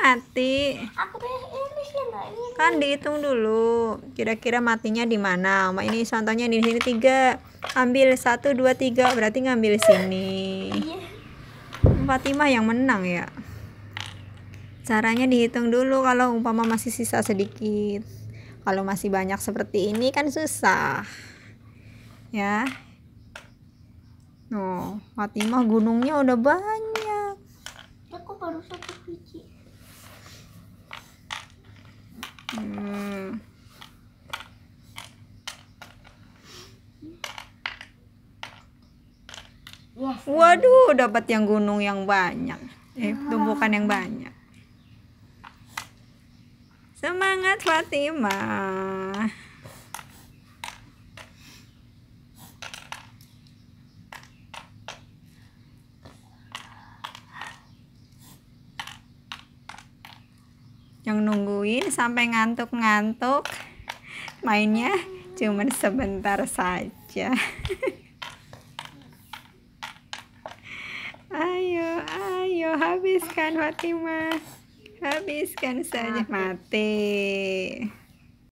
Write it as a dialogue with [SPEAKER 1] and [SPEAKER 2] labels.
[SPEAKER 1] mati
[SPEAKER 2] ya, kan
[SPEAKER 1] dihitung dulu kira-kira matinya di mana Oma ini contohnya di sini tiga ambil satu dua tiga berarti ngambil sini iya. Fatimah yang menang ya caranya dihitung dulu kalau umpama masih sisa sedikit kalau masih banyak seperti ini kan susah ya no Fatimah gunungnya udah banyak
[SPEAKER 3] aku baru satu biji
[SPEAKER 1] Hmm. Waduh, dapat yang gunung yang banyak. Eh, tumbukan yang banyak.
[SPEAKER 2] Semangat Fatima.
[SPEAKER 1] yang nungguin sampai ngantuk-ngantuk mainnya cuman sebentar saja ayo ayo habiskan Fatimah habiskan saja mati